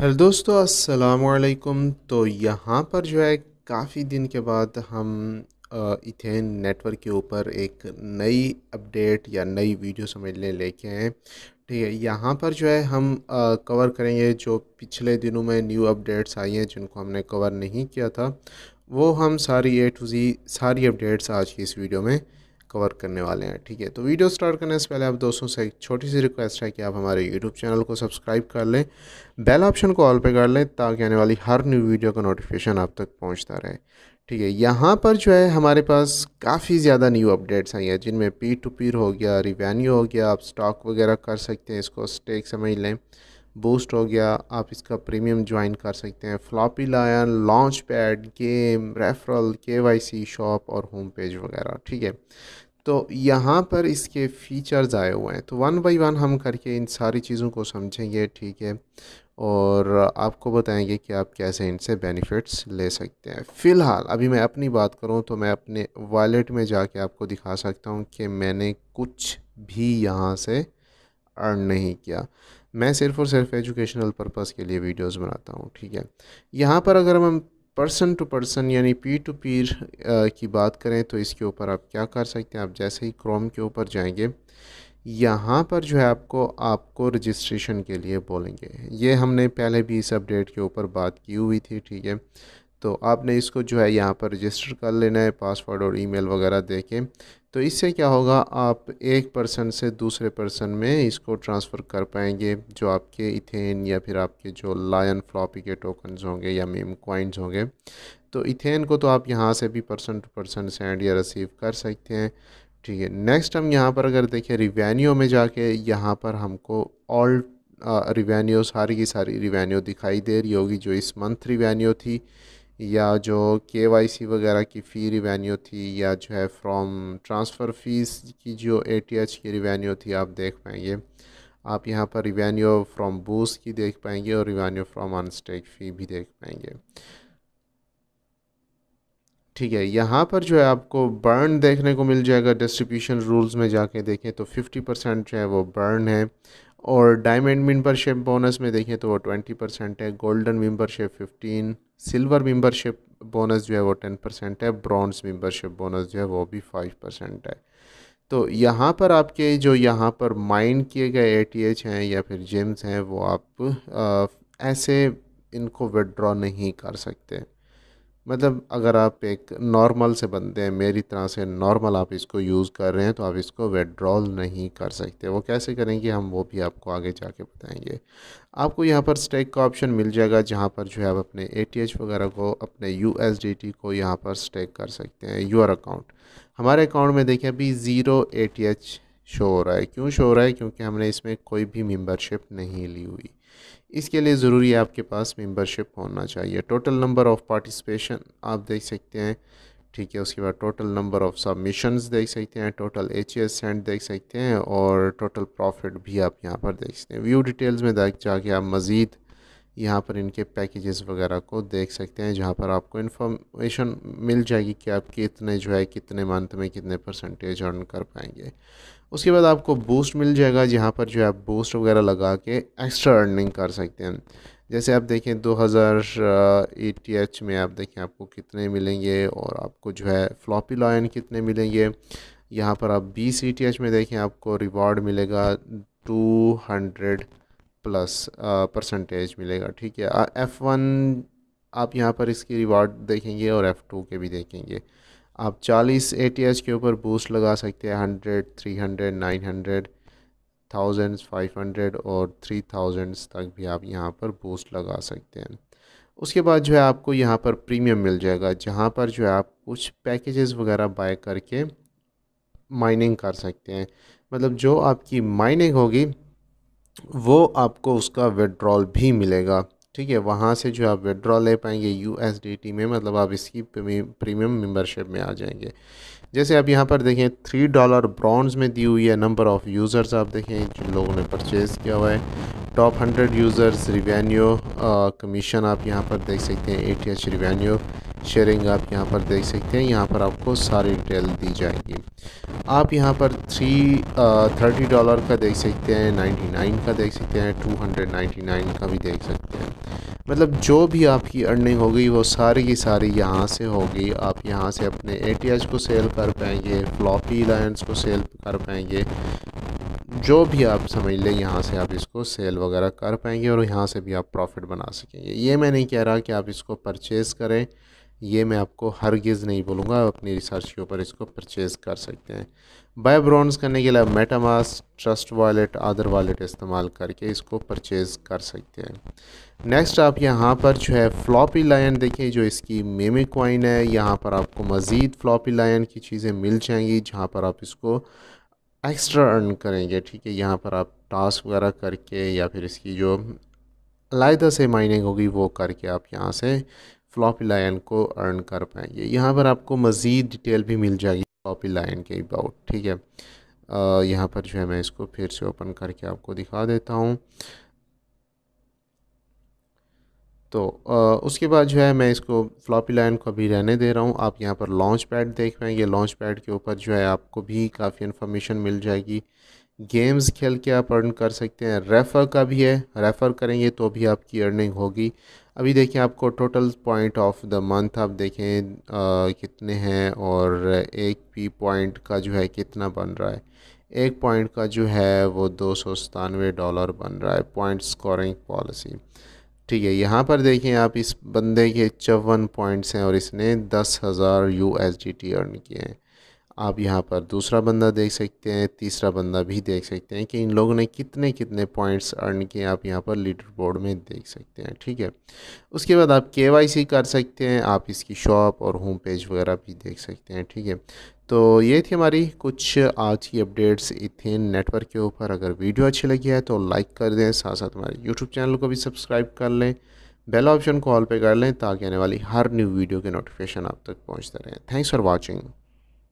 hello दोस्तों अस्सलाम वालेकुम तो यहाँ पर जो है काफ़ी दिन के बाद हम इथेन नेटवर्क के ऊपर एक नई अपडेट या नई वीडियो समझने लेके आए ठीक है यहाँ पर जो है हम कवर करेंगे जो पिछले दिनों में न्यू अपडेट्स आई हैं जिनको हमने कवर नहीं किया था वो हम सारी ए टू जी सारी अपडेट्स आज की इस वीडियो में कवर करने वाले हैं ठीक है तो वीडियो स्टार्ट करने से पहले आप दोस्तों से एक छोटी सी रिक्वेस्ट है कि आप हमारे यूट्यूब चैनल को सब्सक्राइब कर लें बेल ऑप्शन को ऑल पे कर लें ताकि आने वाली हर न्यू वीडियो का नोटिफिकेशन आप तक पहुँचता रहे ठीक है यहाँ पर जो है हमारे पास काफ़ी ज़्यादा न्यू अपडेट्स आई हैं जिनमें पीर टू पीर हो गया रिवेन्यू हो गया आप स्टॉक वगैरह कर सकते हैं इसको स्टेक समझ लें बूस्ट हो गया आप इसका प्रीमियम ज्वाइन कर सकते हैं floppy lion launch pad game referral के वाई सी शॉप और होम पेज वगैरह ठीक है तो यहाँ पर इसके फीचर्स आए हुए हैं तो वन बाई वन हम करके इन सारी चीज़ों को समझेंगे ठीक है और आपको बताएंगे कि आप कैसे इनसे बेनिफिट्स ले सकते हैं फ़िलहाल अभी मैं अपनी बात करूँ तो मैं अपने वॉलेट में जाके आपको दिखा सकता हूँ कि मैंने कुछ भी यहाँ से अर्न नहीं किया मैं सिर्फ और सिर्फ एजुकेशनल पर्पस के लिए वीडियोस बनाता हूँ ठीक है यहाँ पर अगर हम पर्सन टू पर्सन यानी पी टू पीर की बात करें तो इसके ऊपर आप क्या कर सकते हैं आप जैसे ही क्रोम के ऊपर जाएंगे यहाँ पर जो है आपको आपको रजिस्ट्रेशन के लिए बोलेंगे ये हमने पहले भी इस अपडेट के ऊपर बात की हुई थी ठीक है तो आपने इसको जो है यहाँ पर रजिस्टर कर लेना है पासवर्ड और ईमेल वगैरह दे के तो इससे क्या होगा आप एक पर्सन से दूसरे पर्सन में इसको ट्रांसफ़र कर पाएंगे जो आपके इथेन या फिर आपके जो लायन फ्लॉपी के टोकन्स होंगे या मेम कॉइन्स होंगे तो इथेन को तो आप यहाँ से भी पर्सन टू पर्सन सेंड या रिसीव कर सकते हैं ठीक है नेक्स्ट हम यहाँ पर अगर देखें रिवेन्यू में जाके यहाँ पर हमको ऑल रिवेन्यू सारी की सारी रिवेन्यू दिखाई दे रही होगी जो इस मंथ रिवेन्यू थी या जो के वाई सी वगैरह की फ़ी रिवेन्यू थी या जो है फ्रॉम ट्रांसफ़र फ़ीस की जो ए टी एच की रिवेन्यू थी आप देख पाएंगे आप यहाँ पर रिवेन्यू फ्रॉम बूस की देख पाएंगे और रिवेन्यू फ्रॉम अनस्टेक फ़ी भी देख पाएंगे ठीक है यहाँ पर जो है आपको बर्न देखने को मिल जाएगा डिस्ट्रीब्यूशन रूल्स में जाके देखें तो 50 परसेंट जो है वो बर्न है और डायमंड मेंबरशिप बोनस में देखें तो वो ट्वेंटी परसेंट है golden membership fifteen silver membership bonus जो है वो टेन परसेंट है ब्रॉन्ज मेंबरशिप बोनस जो है वो भी फाइव परसेंट है तो यहाँ पर आपके जो यहाँ पर माइंड किए गए ए हैं या फिर जिम्स हैं वो आप आ, ऐसे इनको विड्रॉ नहीं कर सकते मतलब अगर आप एक नॉर्मल से बंदे हैं मेरी तरह से नॉर्मल आप इसको यूज़ कर रहे हैं तो आप इसको विड्रॉल नहीं कर सकते वो कैसे करेंगे हम वो भी आपको आगे जाके बताएंगे आपको यहाँ पर स्टेक का ऑप्शन मिल जाएगा जहाँ पर जो है आप अपने ए वगैरह को अपने यू को यहाँ पर स्टेक कर सकते हैं यूर अकाउंट हमारे अकाउंट में देखिए अभी ज़ीरो ए शो हो रहा है क्यों शो हो रहा है क्योंकि हमने इसमें कोई भी मेम्बरशिप नहीं ली हुई इसके लिए ज़रूरी है आपके पास मेंबरशिप होना चाहिए टोटल नंबर ऑफ़ पार्टिसिपेशन आप देख सकते हैं ठीक है उसके बाद टोटल नंबर ऑफ़ सबमिशन देख सकते हैं टोटल एच एस सेंट देख सकते हैं और टोटल प्रॉफिट भी आप यहाँ पर देख सकते हैं व्यू डिटेल्स में जाके आप मज़ीद यहाँ पर इनके पैकेजेस वगैरह को देख सकते हैं जहाँ पर आपको इन्फॉर्मेशन मिल जाएगी कि आप कितने जो है कितने मंथ में कितने परसेंटेज अर्न कर पाएंगे उसके बाद आपको बूस्ट मिल जाएगा जहाँ पर जो है आप बूस्ट वगैरह लगा के एक्स्ट्रा अर्निंग कर सकते हैं जैसे आप देखें 2000 हज़ार में आप देखें आपको कितने मिलेंगे और आपको जो है फ्लॉपी लॉयन कितने मिलेंगे यहाँ पर आप 20 ई e में देखें आपको रिवॉर्ड मिलेगा हंड्रेड प्लस परसेंटेज uh, मिलेगा ठीक है एफ़ वन आप यहाँ पर इसकी रिवार्ड देखेंगे और एफ़ टू के भी देखेंगे आप 40 ए के ऊपर बूस्ट लगा सकते हैं 100, 300, 900, थाउजेंड्स फाइव हंड्रेड और थ्री थाउजेंड्स तक भी आप यहाँ पर बूस्ट लगा सकते हैं उसके बाद जो है आपको यहाँ पर प्रीमियम मिल जाएगा जहाँ पर जो है आप कुछ पैकेजेस वगैरह बाय करके माइनिंग कर सकते हैं मतलब जो आपकी माइनिंग होगी वो आपको उसका विड्रॉल भी मिलेगा ठीक है वहाँ से जो आप विड्रॉ ले पाएंगे यू में मतलब आप इसकी प्रीमियम मेंबरशिप में आ जाएंगे जैसे आप यहाँ पर देखें थ्री डॉलर ब्रॉन्ज में दी हुई है नंबर ऑफ़ यूज़र्स आप देखें जिन लोगों ने परचेज़ किया हुआ है top hundred users revenue commission आप यहाँ पर देख सकते हैं ए टी रिवेन्यू शेयरिंग आप यहाँ पर देख सकते हैं यहाँ पर आपको सारी डिटेल दी जाएगी आप यहाँ पर थ्री थर्टी डॉलर का देख सकते हैं नाइन्टी नाइन का देख सकते हैं टू हंड्रेड नाइन्टी नाइन का भी देख सकते हैं मतलब जो भी आपकी अर्निंग होगी वो सारी की सारी यहाँ से होगी आप यहाँ से अपने ए को सेल कर पाएंगे फ्लॉपी लाइन्स को सेल कर पाएंगे जो भी आप समझ लें यहाँ से आप इसको सेल वगैरह कर पाएंगे और यहाँ से भी आप प्रॉफिट बना सकेंगे ये मैं नहीं कह रहा कि आप इसको परचेज़ करें ये मैं आपको हरगिज़ नहीं बोलूँगा आप अपनी रिसर्च के ऊपर इसको परचेज़ कर सकते हैं बाय ब्रॉन्स करने के लिए MetaMask trust wallet other wallet इस्तेमाल करके इसको परचेज़ कर सकते हैं नेक्स्ट आप यहाँ पर जो है फ्लॉपी लायन देखें जो इसकी मेमी कॉइन है यहाँ पर आपको मज़ीद फ्लॉपी लायन की चीज़ें मिल जाएंगी जहाँ पर आप इसको एक्स्ट्रा अर्न करेंगे ठीक है यहाँ पर आप टास्क वगैरह करके या फिर इसकी जो लायदा से माइनिंग होगी वो करके आप यहाँ से फ्लॉपी लाइन को अर्न कर पाएंगे यहाँ पर आपको मज़ीद डिटेल भी मिल जाएगी फ्लॉपी लाइन के अबाउट ठीक है यहाँ पर जो है मैं इसको फिर से ओपन करके आपको दिखा देता हूँ तो आ, उसके बाद जो है मैं इसको फ्लॉपी लाइन को अभी रहने दे रहा हूँ आप यहाँ पर लॉन्च पैड देख पाएंगे लॉन्च पैड के ऊपर जो है आपको भी काफ़ी इन्फॉर्मेशन मिल जाएगी गेम्स खेल के आप अर्न कर सकते हैं रेफ़र का भी है रेफ़र करेंगे तो भी आपकी अर्निंग होगी अभी देखें आपको total point of the month आप देखें आ, कितने हैं और एक पी पॉइंट का जो है कितना बन रहा है एक पॉइंट का जो है वो दो सौ सतानवे डॉलर बन रहा है पॉइंट स्कोरिंग पॉलिसी ठीक है यहाँ पर देखें आप इस बंदे के चौवन पॉइंट्स हैं और इसने दस हज़ार यू एस टी अर्न किए हैं आप यहाँ पर दूसरा बंदा देख सकते हैं तीसरा बंदा भी देख सकते हैं कि इन लोगों ने कितने कितने पॉइंट्स अर्न किए आप यहाँ पर लीडर बोर्ड में देख सकते हैं ठीक है उसके बाद आप के कर सकते हैं आप इसकी शॉप और होम पेज वगैरह भी देख सकते हैं ठीक है तो ये थी हमारी कुछ आज की अपडेट्स इथेन नेटवर्क के ऊपर अगर वीडियो अच्छी लगी है तो लाइक कर दें साथ साथ हमारे यूट्यूब चैनल को भी सब्सक्राइब कर लें बेल ऑप्शन को ऑल पे कर लें ताकि आने वाली हर न्यू वीडियो के नोटिफिकेशन आप तक पहुंचते रहें थैंक्स फॉर वॉचिंग